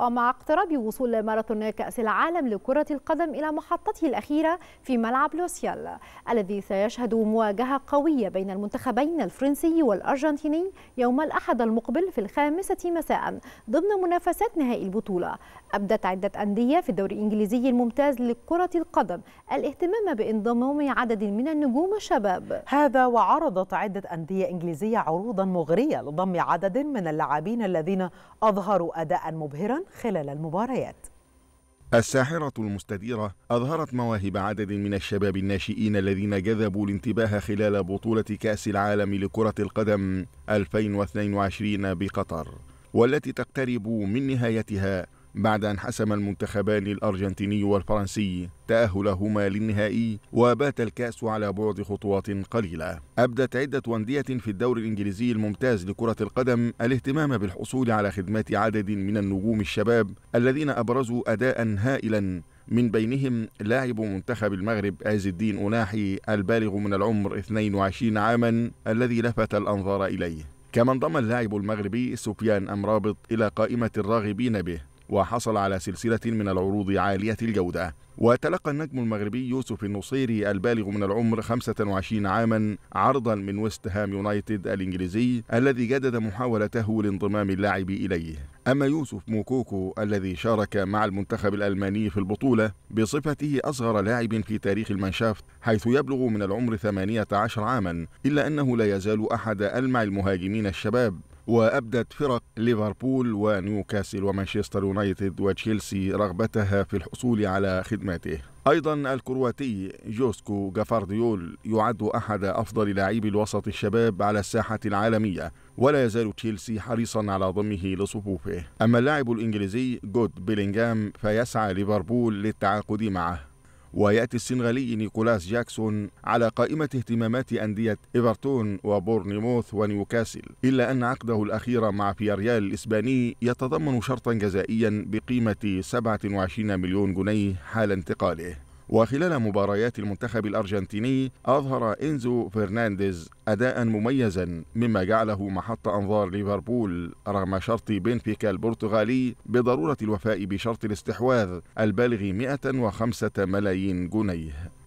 ومع اقتراب وصول ماراثون كأس العالم لكرة القدم إلى محطته الأخيرة في ملعب لوسيال الذي سيشهد مواجهة قوية بين المنتخبين الفرنسي والأرجنتيني يوم الأحد المقبل في الخامسة مساء ضمن منافسات نهائي البطولة أبدت عدة أندية في الدوري الإنجليزي الممتاز لكرة القدم الاهتمام بانضمام عدد من النجوم الشباب هذا وعرضت عدة أندية إنجليزية عروضا مغرية لضم عدد من اللاعبين الذين أظهروا أداء مبهرا خلال المباريات الساحرة المستديرة أظهرت مواهب عدد من الشباب الناشئين الذين جذبوا الانتباه خلال بطولة كأس العالم لكرة القدم 2022 بقطر والتي تقترب من نهايتها بعد أن حسم المنتخبان الأرجنتيني والفرنسي تأهلهما للنهائي وبات الكأس على بعد خطوات قليلة أبدت عدة أندية في الدوري الإنجليزي الممتاز لكرة القدم الاهتمام بالحصول على خدمات عدد من النجوم الشباب الذين أبرزوا أداء هائلا من بينهم لاعب منتخب المغرب عز الدين أناحي البالغ من العمر 22 عاما الذي لفت الأنظار إليه كما انضم اللاعب المغربي سفيان أمرابط إلى قائمة الراغبين به وحصل على سلسلة من العروض عالية الجودة وتلقى النجم المغربي يوسف النصيري البالغ من العمر 25 عاما عرضا من ويست هام يونايتد الإنجليزي الذي جدد محاولته لانضمام اللاعب إليه أما يوسف موكوكو الذي شارك مع المنتخب الألماني في البطولة بصفته أصغر لاعب في تاريخ المانشافت حيث يبلغ من العمر 18 عاما إلا أنه لا يزال أحد ألمع المهاجمين الشباب وأبدت فرق ليفربول ونيوكاسل ومانشستر يونايتد وتشيلسي رغبتها في الحصول على خدماته أيضا الكرواتي جوسكو جافارديول يعد أحد أفضل لاعبي الوسط الشباب على الساحة العالمية ولا يزال تشيلسي حريصا على ضمه لصفوفه أما اللاعب الإنجليزي جود بيلينغهام فيسعى ليفربول للتعاقد معه ويأتي السنغالي نيكولاس جاكسون على قائمة اهتمامات أندية إيفرتون وبورنموث ونيوكاسل إلا أن عقده الأخير مع فياريال الإسباني يتضمن شرطا جزائيا بقيمة 27 مليون جنيه حال انتقاله وخلال مباريات المنتخب الأرجنتيني أظهر إنزو فرنانديز أداء مميزا مما جعله محط أنظار ليفربول رغم شرط بنفيكا البرتغالي بضرورة الوفاء بشرط الاستحواذ البالغ 105 ملايين جنيه